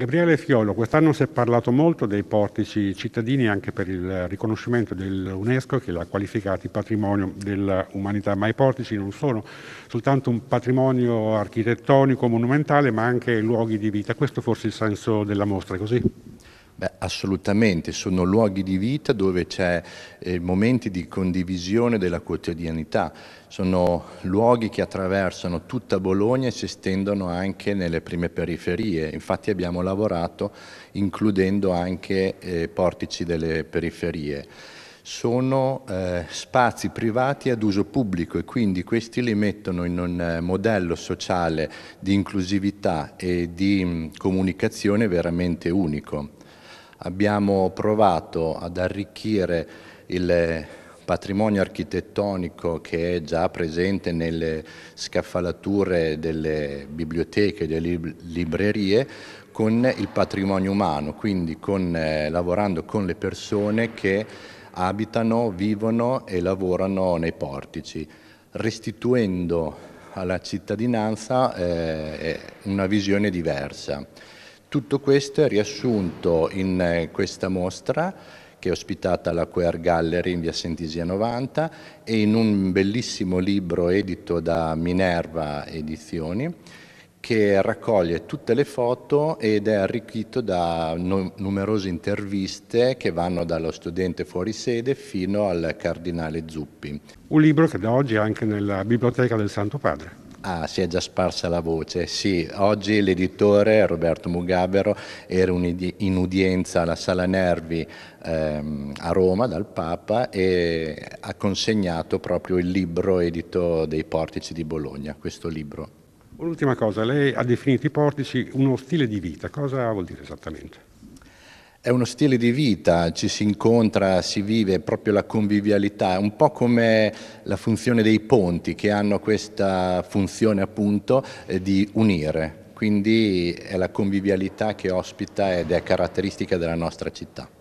Gabriele Fiolo, quest'anno si è parlato molto dei portici cittadini anche per il riconoscimento dell'UNESCO che l'ha qualificato qualificati patrimonio dell'umanità, ma i portici non sono soltanto un patrimonio architettonico, monumentale, ma anche luoghi di vita. Questo forse è il senso della mostra, così? Beh, assolutamente, sono luoghi di vita dove c'è eh, momenti di condivisione della quotidianità, sono luoghi che attraversano tutta Bologna e si estendono anche nelle prime periferie, infatti abbiamo lavorato includendo anche eh, portici delle periferie. Sono eh, spazi privati ad uso pubblico e quindi questi li mettono in un eh, modello sociale di inclusività e di mh, mm, comunicazione veramente unico abbiamo provato ad arricchire il patrimonio architettonico che è già presente nelle scaffalature delle biblioteche, e delle librerie, con il patrimonio umano, quindi con, eh, lavorando con le persone che abitano, vivono e lavorano nei portici, restituendo alla cittadinanza eh, eh una visione diversa. Tutto questo è riassunto in eh, questa mostra che è ospitata alla Queer Gallery in via Sentisia 90 e in un bellissimo libro edito da Minerva Edizioni che raccoglie tutte le foto ed è arricchito da no numerose interviste che vanno dallo studente fuori sede fino al cardinale Zuppi. Un libro che da oggi è anche nella biblioteca del Santo Padre. Ah, si è già sparsa la voce. Sì, oggi l'editore Roberto Mugavero era in udienza alla Sala Nervi ehm, a Roma dal Papa e ha consegnato proprio il libro edito dei Portici di Bologna, questo libro. Un'ultima cosa, lei ha definito i portici uno stile di vita, cosa vuol dire esattamente? È uno stile di vita, ci si incontra, si vive proprio la convivialità, un po' come la funzione dei ponti che hanno questa funzione appunto eh, di unire. Quindi è la convivialità che ospita ed è caratteristica della nostra città.